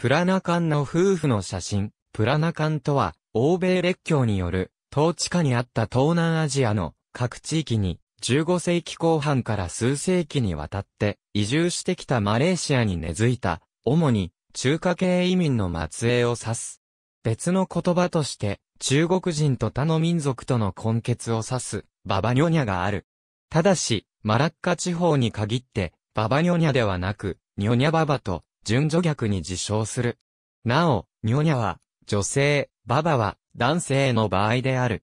プラナカンの夫婦の写真。プラナカンとは、欧米列強による、統治下にあった東南アジアの各地域に、15世紀後半から数世紀にわたって、移住してきたマレーシアに根付いた、主に、中華系移民の末裔を指す。別の言葉として、中国人と他の民族との根結を指す、ババニョニャがある。ただし、マラッカ地方に限って、ババニョニャではなく、ニョニャババと順序逆に自称する。なお、ニョニャは、女性、ババは、男性の場合である。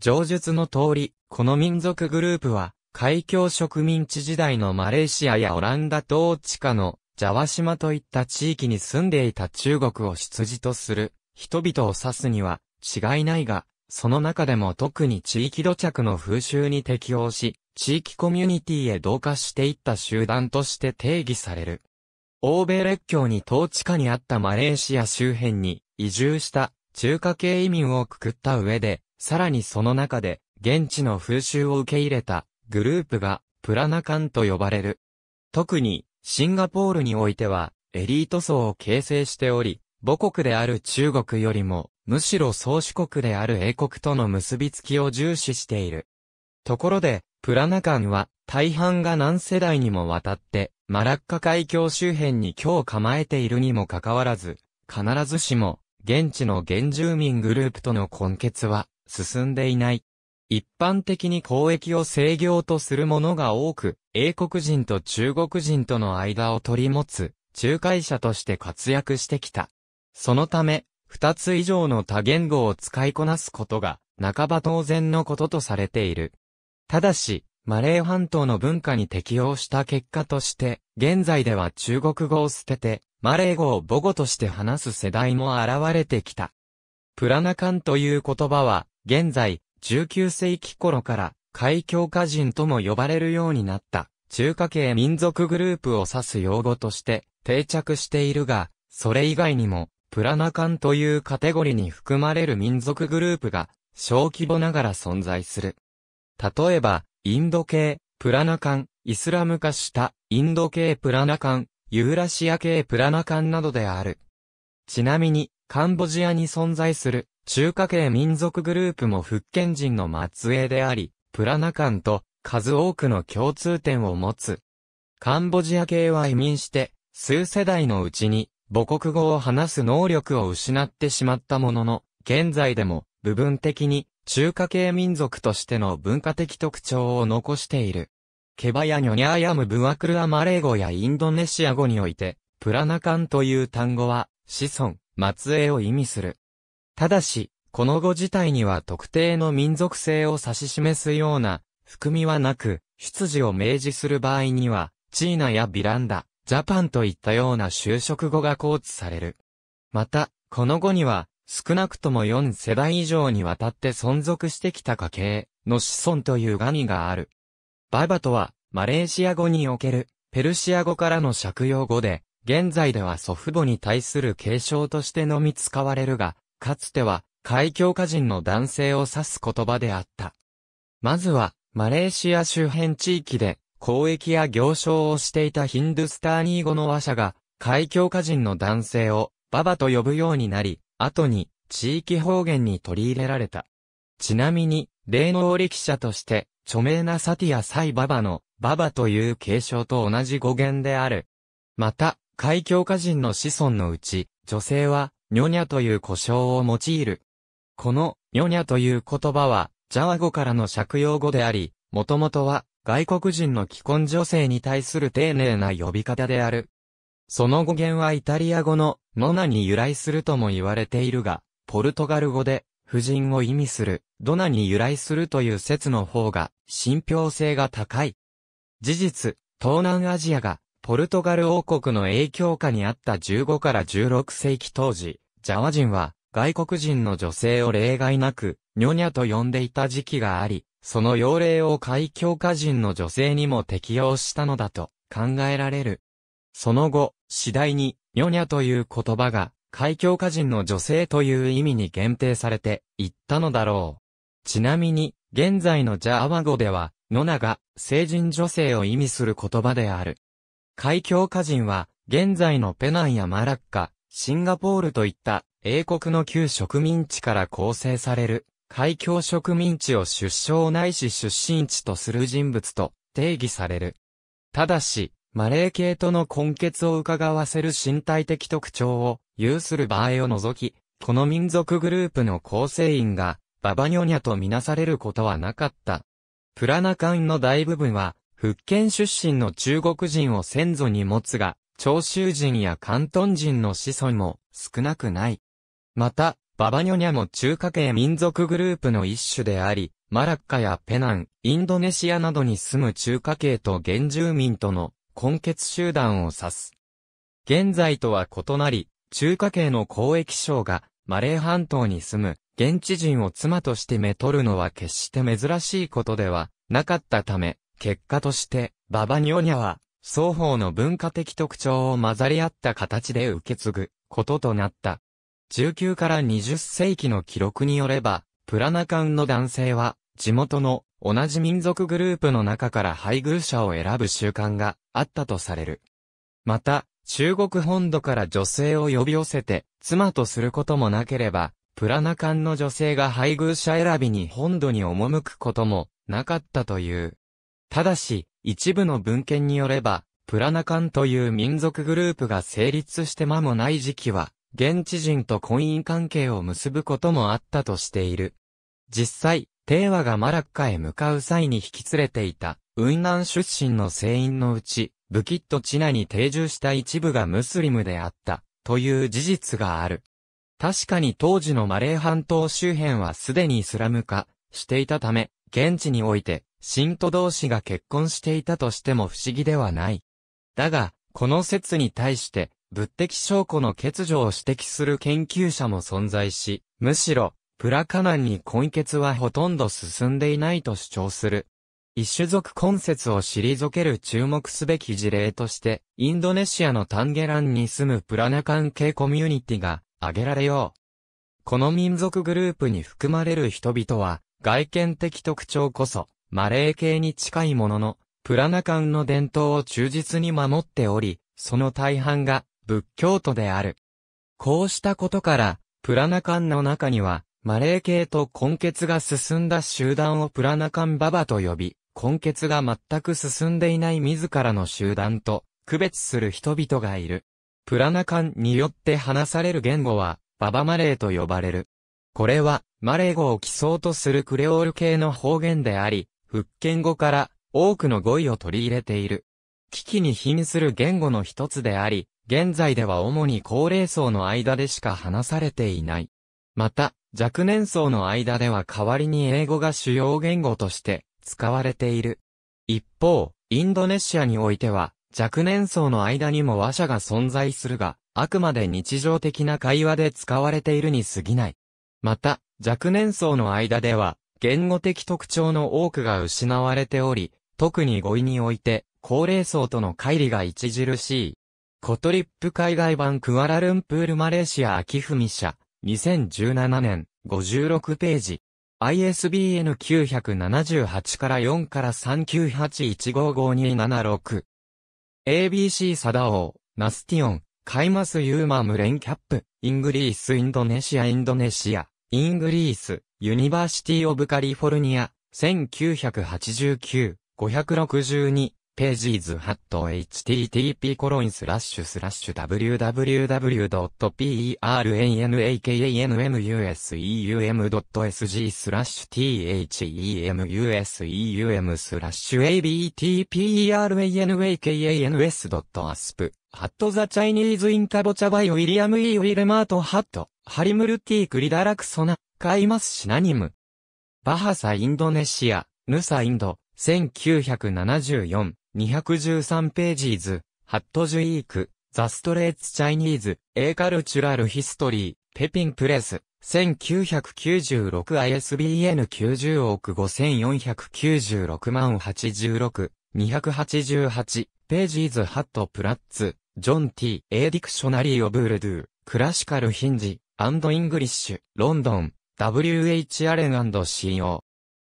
上述の通り、この民族グループは、海峡植民地時代のマレーシアやオランダ統治下のジャワ島といった地域に住んでいた中国を出自とする人々を指すには違いないが、その中でも特に地域土着の風習に適応し、地域コミュニティへ同化していった集団として定義される。欧米列強に統治下にあったマレーシア周辺に移住した中華系移民をくくった上で、さらにその中で現地の風習を受け入れたグループがプラナカンと呼ばれる。特にシンガポールにおいてはエリート層を形成しており、母国である中国よりも、むしろ宗主国である英国との結びつきを重視している。ところで、プラナカンは大半が何世代にもわたって、マラッカ海峡周辺に今日構えているにもかかわらず、必ずしも、現地の原住民グループとの根結は、進んでいない。一般的に交易を制御とするものが多く、英国人と中国人との間を取り持つ、仲介者として活躍してきた。そのため、二つ以上の多言語を使いこなすことが、半ば当然のこととされている。ただし、マレー半島の文化に適応した結果として、現在では中国語を捨てて、マレー語を母語として話す世代も現れてきた。プラナカンという言葉は、現在、19世紀頃から、海峡歌人とも呼ばれるようになった、中華系民族グループを指す用語として定着しているが、それ以外にも、プラナカンというカテゴリに含まれる民族グループが、小規模ながら存在する。例えば、インド系、プラナカン、イスラム化した、インド系プラナカン、ユーラシア系プラナカンなどである。ちなみに、カンボジアに存在する、中華系民族グループも福建人の末裔であり、プラナカンと数多くの共通点を持つ。カンボジア系は移民して、数世代のうちに母国語を話す能力を失ってしまったものの、現在でも部分的に中華系民族としての文化的特徴を残している。ケバやニョニャーヤムブワクルアマレー語やインドネシア語において、プラナカンという単語は、子孫、末裔を意味する。ただし、この語自体には特定の民族性を指し示すような、含みはなく、出自を明示する場合には、チーナやビランダ、ジャパンといったような就職語が構築される。また、この語には、少なくとも4世代以上にわたって存続してきた家系の子孫というガニがある。ババとは、マレーシア語における、ペルシア語からの借用語で、現在では祖父母に対する継承としてのみ使われるが、かつては、海峡家人の男性を指す言葉であった。まずは、マレーシア周辺地域で、交易や行商をしていたヒンドゥスターニー語の話者が、海峡家人の男性を、ババと呼ぶようになり、後に地域方言に取り入れられた。ちなみに、霊能力者として、著名なサティア・サイ・ババの、ババという継承と同じ語源である。また、海峡家人の子孫のうち、女性は、ニョニャという呼称を用いる。この、ニョニャという言葉は、ジャワ語からの借用語であり、もともとは、外国人の既婚女性に対する丁寧な呼び方である。その語源はイタリア語のノナに由来するとも言われているが、ポルトガル語で、夫人を意味する、ドナに由来するという説の方が、信憑性が高い。事実、東南アジアが、ポルトガル王国の影響下にあった15から16世紀当時、ジャワ人は、外国人の女性を例外なく、ニョニャと呼んでいた時期があり、その要領を海峡家人の女性にも適用したのだと考えられる。その後、次第に、ニャという言葉が、海峡歌人の女性という意味に限定されて、いったのだろう。ちなみに、現在のジャアワ語では、ノナが、成人女性を意味する言葉である。海峡歌人は、現在のペナンやマラッカ、シンガポールといった、英国の旧植民地から構成される、海峡植民地を出生ないし出身地とする人物と定義される。ただし、マレー系との根血を伺わせる身体的特徴を有する場合を除き、この民族グループの構成員が、ババニョニャとみなされることはなかった。プラナカンの大部分は、福建出身の中国人を先祖に持つが、長州人や関東人の子孫も少なくない。また、ババニョニャも中華系民族グループの一種であり、マラッカやペナン、インドネシアなどに住む中華系と原住民との根血集団を指す。現在とは異なり、中華系の交易省がマレー半島に住む現地人を妻としてめとるのは決して珍しいことではなかったため、結果としてババニョニャは双方の文化的特徴を混ざり合った形で受け継ぐこととなった。19から20世紀の記録によれば、プラナカンの男性は地元の同じ民族グループの中から配偶者を選ぶ習慣があったとされる。また、中国本土から女性を呼び寄せて、妻とすることもなければ、プラナカンの女性が配偶者選びに本土に赴くこともなかったという。ただし、一部の文献によれば、プラナカンという民族グループが成立して間もない時期は、現地人と婚姻関係を結ぶこともあったとしている。実際、帝和がマラッカへ向かう際に引き連れていた雲南出身の船員のうち、ブキッとチナに定住した一部がムスリムであった、という事実がある。確かに当時のマレー半島周辺はすでにイスラム化していたため、現地において、信徒同士が結婚していたとしても不思議ではない。だが、この説に対して、物的証拠の欠如を指摘する研究者も存在し、むしろ、プラカナンに根結はほとんど進んでいないと主張する一種族根節を退ける注目すべき事例として、インドネシアのタンゲランに住むプラナカン系コミュニティが挙げられよう。この民族グループに含まれる人々は、外見的特徴こそ、マレー系に近いものの、プラナカンの伝統を忠実に守っており、その大半が仏教徒である。こうしたことから、プラナカンの中には、マレー系と根血が進んだ集団をプラナカンババと呼び、根血が全く進んでいない自らの集団と区別する人々がいる。プラナカンによって話される言語は、ババマレーと呼ばれる。これは、マレー語を基礎とするクレオール系の方言であり、復権語から多くの語彙を取り入れている。危機に瀕する言語の一つであり、現在では主に高齢層の間でしか話されていない。また、若年層の間では代わりに英語が主要言語として使われている。一方、インドネシアにおいては、若年層の間にも話者が存在するが、あくまで日常的な会話で使われているに過ぎない。また、若年層の間では、言語的特徴の多くが失われており、特に語彙において、高齢層との乖離が著しい。コトリップ海外版クアラルンプールマレーシア秋文社、2017年、56ページ。ISBN 978から4から398155276。ABC サダオー、ナスティオン、カイマスユーマムレンキャップ、イングリースインドネシアインドネシア、イングリース、ユニバーシティオブカリフォルニア、1989、562、ページーズハット http コロンスラッシュスラッシュ www.pranakanuseum.sg m スラッシュ themuseum スラッシュ abtpranakanas.asp ハットザチャイニーズインカボチャバイウィリアム・イー・ウィルマート・ハット、ハリムルティーク・リダラクソナ、カイマス・シナニム。バハサ・インドネシア、ヌサ・インド、1974。213ページーズ、ハットジュイーク、ザストレーツチャイニーズ、エーカルチュラルヒストリー、ペピンプレス、1996 ISBN 90億5496万86、288、ページーズハットプラッツ、ジョン T. エーディクショナリー・オブ・ールドゥ、クラシカル・ヒンジ、アンド・イングリッシュ、ロンドン、WH アレン &CO。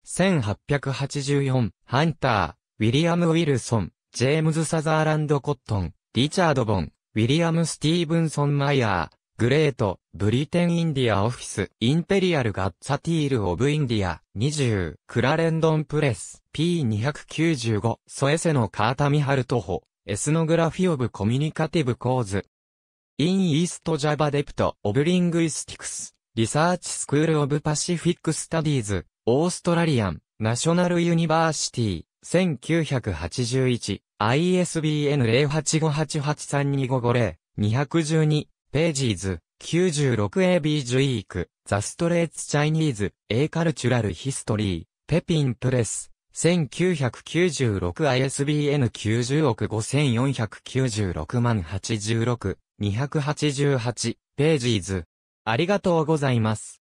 1884、ハンター、ウィリアム・ウィルソン、ジェームズ・サザーランド・コットン、リチャード・ボン、ウィリアム・スティーブンソン・マイヤー、グレート、ブリテン・インディア・オフィス、インペリアル・ガッツティール・オブ・インディア、20、クラレンドン・プレス、P295、ソエセのカータ・ミハルトホ、エスノグラフィオブ・コミュニカティブ・コーズ、イン・イースト・ジャバ・デプト・オブ・リングイスティクス、リサーチ・スクール・オブ・パシフィック・スタディーズ、オーストラリアン、ナショナル・ユニバーシティ、1981、ISBN 0858832550、212、ページーズ、96AB The Straits Chinese A Cultural History ペピンプレス、1996ISBN 90億5496万86、288、ページーズ。ありがとうございます。